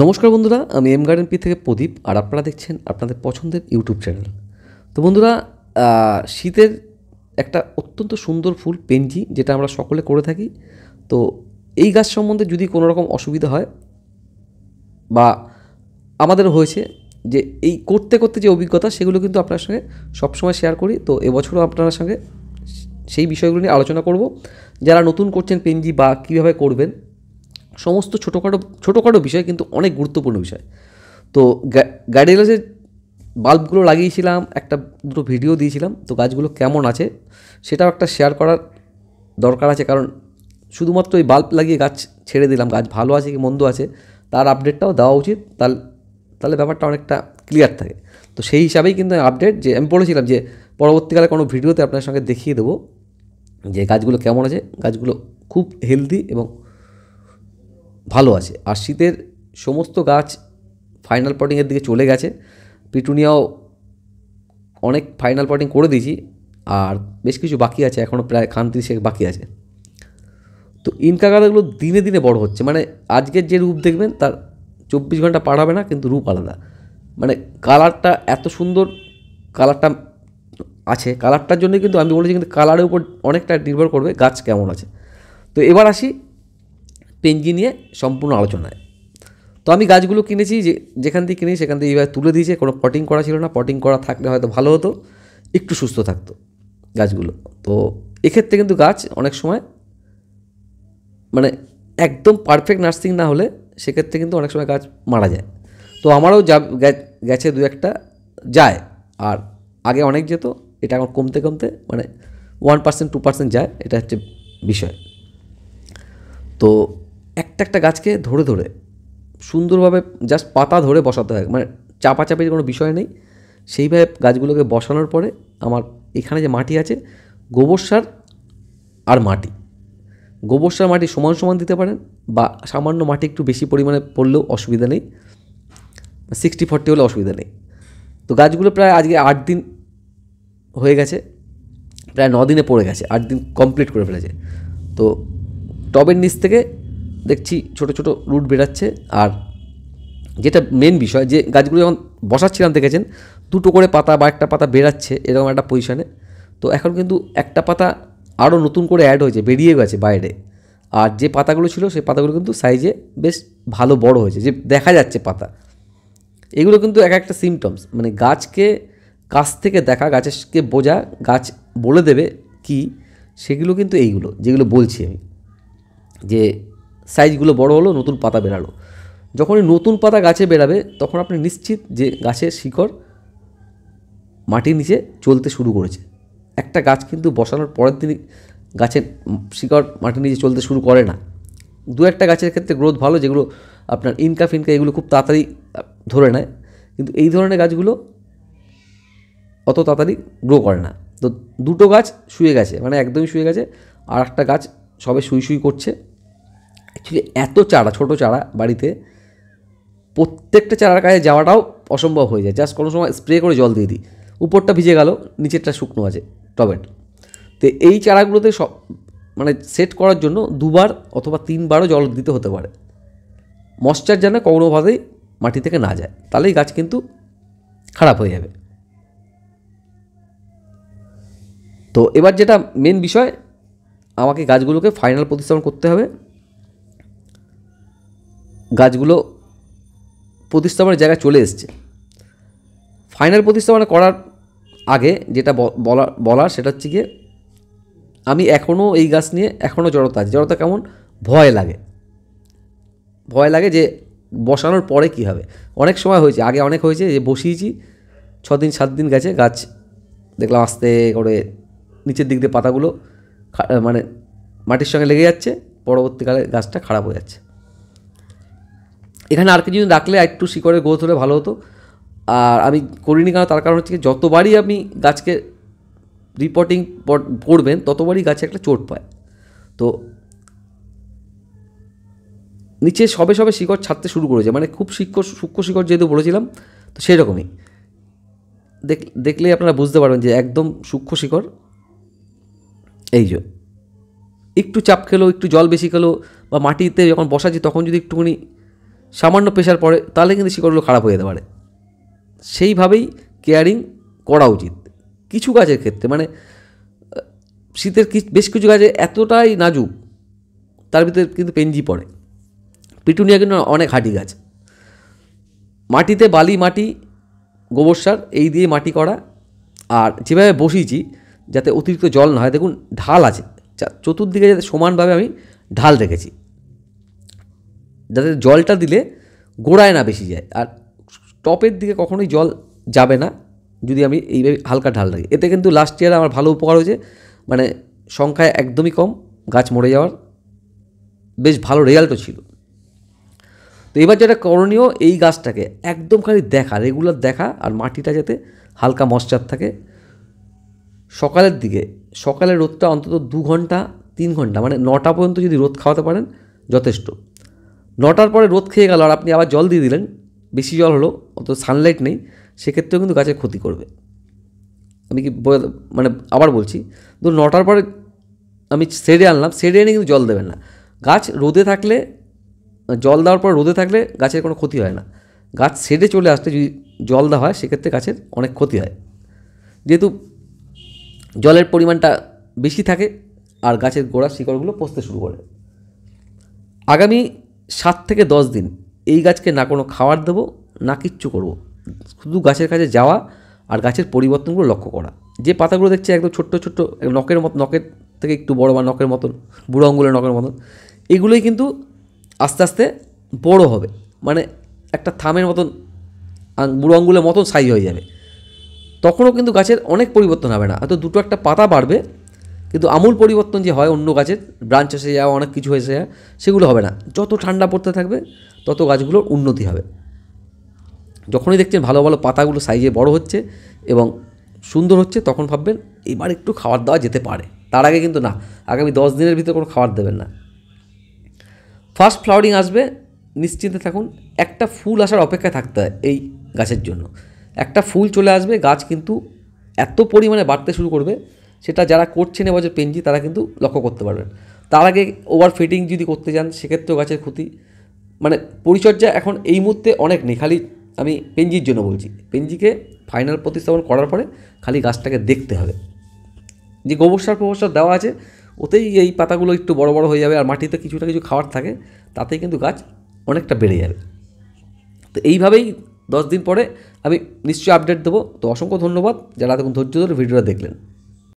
নমস্কার বন্ধুরা আমি এম গার্ডেন পি থেকে প্রদীপ আর আপনারা দেখছেন আপনাদের পছন্দের ইউটিউব চ্যানেল তো বন্ধুরা শীতের একটা অত্যন্ত সুন্দর ফুল পেনজি যেটা আমরা সকলে করে থাকি তো এই গাছ সম্বন্ধে যদি কোনো রকম অসুবিধা হয় বা আমাদের হয়েছে যে এই করতে করতে যে অভিজ্ঞতা সেগুলো কিন্তু আপনার সঙ্গে সবসময় শেয়ার করি তো এবছরও আপনার সঙ্গে সেই বিষয়গুলো নিয়ে আলোচনা করব যারা নতুন করছেন পেনজি বা কীভাবে করবেন সমস্ত ছোটোখাটো ছোটোখাটো বিষয় কিন্তু অনেক গুরুত্বপূর্ণ বিষয় তো গাড়ি গ্লাসের বাল্বগুলো লাগিয়েছিলাম একটা দুটো ভিডিও দিয়েছিলাম তো গাছগুলো কেমন আছে সেটাও একটা শেয়ার করার দরকার আছে কারণ শুধুমাত্র ওই বাল্ব লাগিয়ে গাছ ছেড়ে দিলাম গাছ ভালো আছে কি মন্দ আছে তার আপডেটটাও দেওয়া উচিত তাহলে তাহলে ব্যাপারটা অনেকটা ক্লিয়ার থাকে তো সেই হিসাবেই কিন্তু আপডেট যে আমি বলেছিলাম যে পরবর্তীকালে কোনো ভিডিওতে আপনার সঙ্গে দেখিয়ে দেবো যে গাছগুলো কেমন আছে গাছগুলো খুব হেলদি এবং ভালো আছে আর শীতের সমস্ত গাছ ফাইনাল পটিংয়ের দিকে চলে গেছে পিটুনিয়াও অনেক ফাইনাল পটিং করে দিয়েছি আর বেশ কিছু বাকি আছে এখনও প্রায় খান শেখ বাকি আছে তো ইনকা গাঁদাগুলো দিনে দিনে বড় হচ্ছে মানে আজকের যে রূপ দেখবেন তার চব্বিশ ঘন্টা পার হবে না কিন্তু রূপ আলাদা মানে কালারটা এত সুন্দর কালারটা আছে কালারটার জন্য কিন্তু আমি বলেছি কিন্তু কালারের উপর অনেকটা নির্ভর করবে গাছ কেমন আছে তো এবার আসি পেঞ্জি নিয়ে সম্পূর্ণ আলোচনায় তো আমি গাছগুলো কিনেছি যে যেখান থেকে কিনেছি সেখান থেকে এইভাবে তুলে দিয়েছে কোনো পটিং করা ছিল না পটিং করা থাকলে হয়তো ভালো হতো একটু সুস্থ থাকতো গাছগুলো তো এক্ষেত্রে কিন্তু গাছ অনেক সময় মানে একদম পারফেক্ট নার্সিং না হলে সেক্ষেত্রে কিন্তু অনেক সময় গাছ মারা যায় তো আমারও যা গেছে দু একটা যায় আর আগে অনেক যেত এটা এখন কমতে কমতে মানে ওয়ান পার্সেন্ট টু পার্সেন্ট যায় এটা হচ্ছে বিষয় তো একটা একটা গাছকে ধরে ধরে সুন্দরভাবে জাস্ট পাতা ধরে বসাতে হয় মানে চাপাচাপির কোনো বিষয় নেই সেইভাবে গাছগুলোকে বসানোর পরে আমার এখানে যে মাটি আছে গোবর সার আর মাটি গোবর সার মাটি সমান সমান দিতে পারেন বা সামান্য মাটি একটু বেশি পরিমাণে পড়লেও অসুবিধা নেই সিক্সটি ফর্টি হলে অসুবিধা নেই তো গাছগুলো প্রায় আজকে আট দিন হয়ে গেছে প্রায় ন দিনে পড়ে গেছে আট দিন কমপ্লিট করে ফেলেছে তো টবের নিচ থেকে দেখছি ছোট ছোট রুট বেরাচ্ছে আর যেটা মেন বিষয় যে গাছগুলো যখন বসাচ্ছিলাম দেখেছেন দুটো করে পাতা বা একটা পাতা বেরাচ্ছে এরকম একটা পজিশানে তো এখন কিন্তু একটা পাতা আরও নতুন করে অ্যাড হয়েছে বেরিয়ে গেছে বাইরে আর যে পাতাগুলো ছিল সেই পাতাগুলো কিন্তু সাইজে বেশ ভালো বড় হয়েছে যে দেখা যাচ্ছে পাতা এগুলো কিন্তু এক একটা সিমটমস মানে গাছকে কাছ থেকে দেখা গাছকে বোঝা গাছ বলে দেবে কি সেগুলো কিন্তু এইগুলো যেগুলো বলছি আমি যে সাইজগুলো বড় হলো নতুন পাতা বেরালো যখনই নতুন পাতা গাছে বেরাবে তখন আপনি নিশ্চিত যে গাছের শিকড় মাটির নিচে চলতে শুরু করেছে একটা গাছ কিন্তু বসানোর পরের দিনই গাছের শিকড় মাটির নিচে চলতে শুরু করে না দু একটা গাছের ক্ষেত্রে গ্রোথ ভালো যেগুলো আপনার ইনকা ফিনকা এগুলো খুব তাড়াতাড়ি ধরে নেয় কিন্তু এই ধরনের গাছগুলো অত তাড়াতাড়ি গ্রো করে না তো দুটো গাছ শুয়ে গেছে মানে একদমই শুয়ে গেছে আর একটা গাছ সবে শুই শুই করছে অ্যাকচুয়ালি এত চারা ছোট চারা বাড়িতে প্রত্যেকটা চারার কাছে যাওয়াটাও অসম্ভব হয়ে যায় জাস্ট কোনো সময় স্প্রে করে জল দিয়ে দিই উপরটা ভিজে গেল নিচেরটা শুকনো আছে টবেট তো এই চারাগুলোতে সব মানে সেট করার জন্য দুবার অথবা তিনবারও জল দিতে হতে পারে মশ্চার যেন কোনোভাবেই মাটি থেকে না যায় তাহলেই গাছ কিন্তু খারাপ হয়ে যাবে তো এবার যেটা মেন বিষয় আমাকে গাছগুলোকে ফাইনাল প্রতিস্থাপন করতে হবে গাছগুলো প্রতিস্থাপনের জায়গায় চলে এসছে ফাইনাল প্রতিস্থাপনা করার আগে যেটা বলা বলার সেটা হচ্ছে গিয়ে আমি এখনও এই গাছ নিয়ে এখনও জড়তা আছে জড়তা কেমন ভয় লাগে ভয় লাগে যে বসানোর পরে কী হবে অনেক সময় হয়েছে আগে অনেক হয়েছে যে বসিয়েছি ছ দিন সাত দিন গেছে গাছ দেখলাম আস্তে করে নিচের দিক দিয়ে পাতাগুলো মানে মাটির সঙ্গে লেগে যাচ্ছে পরবর্তীকালে গাছটা খারাপ হয়ে যাচ্ছে এখানে আর কিছু রাখলে একটু শিকড়ের গ্রোথ হলে ভালো হতো আর আমি করিনি কারণ তার কারণ হচ্ছে কি যতবারই আপনি গাছকে রিপোর্টিং করবেন ততবারই গাছে একটা চোট পায় তো নিচে সবে সবে শিকড় ছাড়তে শুরু করেছে মানে খুব শিক্ষক সূক্ষ্ম শিকড় যেহেতু বলেছিলাম তো সেরকমই দেখ দেখলেই আপনারা বুঝতে পারবেন যে একদম সূক্ষ্ম শিকড় এই যে একটু চাপ খেলো একটু জল বেশি খেলো বা মাটিতে যখন বসাচ্ছি তখন যদি একটুখানি সামান্য প্রেশার পড়ে তাহলে কিন্তু শিকড়গুলো খারাপ হয়ে যেতে পারে সেইভাবেই কেয়ারিং করা উচিত কিছু গাছের ক্ষেত্রে মানে শীতের বেশ কিছু গাছে এতটাই নাজুক তার ভিতরে কিন্তু পেঞ্জি পড়ে পিটুনিয়া কিন্তু অনেক হাঁটি গাছ মাটিতে বালি মাটি গোবর সার এই দিয়ে মাটি করা আর যেভাবে বসিয়েছি যাতে অতিরিক্ত জল না হয় দেখুন ঢাল আছে চতুর্দিকে যাতে সমানভাবে আমি ঢাল রেখেছি যাতে জলটা দিলে গোড়ায় না বেশি যায় আর টপের দিকে কখনোই জল যাবে না যদি আমি এইভাবে হালকা ঢাল রাখি এতে কিন্তু লাস্ট ইয়ারে আমার ভালো উপকার হয়েছে মানে সংখ্যায় একদমই কম গাছ মরে যাওয়ার বেশ ভালো রেজাল্টও ছিল তো এবার যেটা করণীয় এই গাছটাকে একদম খালি দেখা রেগুলার দেখা আর মাটিটা যাতে হালকা মশ্চার থাকে সকালের দিকে সকালের রোদটা অন্তত দু ঘন্টা তিন ঘন্টা মানে নটা পর্যন্ত যদি রোদ খাওয়াতে পারেন যথেষ্ট নটার পরে রোদ খেয়ে গেল আর আপনি আবার জল দিয়ে দিলেন বেশি জল হলো অত সানলাইট নেই সেক্ষেত্রেও কিন্তু গাছের ক্ষতি করবে আমি কি মানে আবার বলছি ধরুন নটার পরে আমি সেরে আনলাম সেডে এনে কিন্তু জল দেবেন না গাছ রোদে থাকলে জল দেওয়ার পর রোদে থাকলে গাছের কোনো ক্ষতি হয় না গাছ সেরে চলে আসতে যদি জল দেওয়া হয় সেক্ষেত্রে গাছের অনেক ক্ষতি হয় যেহেতু জলের পরিমাণটা বেশি থাকে আর গাছের গোড়া শিকড়গুলো পচতে শুরু করে আগামী সাত থেকে দশ দিন এই গাছকে না কোনো খাবার দেবো না কিচ্ছু করব। শুধু গাছের কাছে যাওয়া আর গাছের পরিবর্তনগুলো লক্ষ্য করা যে পাতাগুলো দেখছে একদম ছোট্ট ছোট্ট নখের মতো নখের থেকে একটু বড় বা নখের মতন বুড়ো অঙ্গুলের নখের মতন এগুলোই কিন্তু আস্তে আস্তে বড় হবে মানে একটা থামের মতন বুড়ো অঙ্গুলের মতন সাইজ হয়ে যাবে তখনও কিন্তু গাছের অনেক পরিবর্তন হবে না হয়তো দুটো একটা পাতা বাড়বে কিন্তু আমূল পরিবর্তন যে হয় অন্য গাছের ব্রাঞ্চ এসে যাওয়া অনেক কিছু এসে যাওয়া সেগুলো হবে না যত ঠান্ডা পড়তে থাকবে তত গাছগুলোর উন্নতি হবে যখনই দেখছেন ভালো ভালো পাতাগুলো সাইজে বড় হচ্ছে এবং সুন্দর হচ্ছে তখন ভাববেন এবার একটু খাবার দেওয়া যেতে পারে তার আগে কিন্তু না আগামী দশ দিনের ভিতরে কোনো খাবার দেবেন না ফার্স্ট ফ্লাওয়ারিং আসবে নিশ্চিন্তে থাকুন একটা ফুল আসার অপেক্ষায় থাকতে হয় এই গাছের জন্য একটা ফুল চলে আসবে গাছ কিন্তু এত পরিমাণে বাড়তে শুরু করবে সেটা যারা করছেন এবছর পেনজি তারা কিন্তু লক্ষ্য করতে পারবেন তার আগে ওভার ফিটিং যদি করতে যান সেক্ষেত্রেও গাছের ক্ষতি মানে পরিচর্যা এখন এই মুহূর্তে অনেক নেই খালি আমি পেনজির জন্য বলছি পেনজিকে ফাইনাল প্রতিস্থাপন করার পরে খালি গাছটাকে দেখতে হবে যে গোবর সার ফোবর সার দেওয়া আছে ওতেই এই পাতাগুলো একটু বড় বড় হয়ে যাবে আর মাটিতে কিছুটা কিছু খাবার থাকে তাতেই কিন্তু গাছ অনেকটা বেড়ে যাবে তো এইভাবেই দশ দিন পরে আমি নিশ্চয়ই আপডেট দেবো তো অসংখ্য ধন্যবাদ যারা এখন ধৈর্য ধরে ভিডিওটা দেখলেন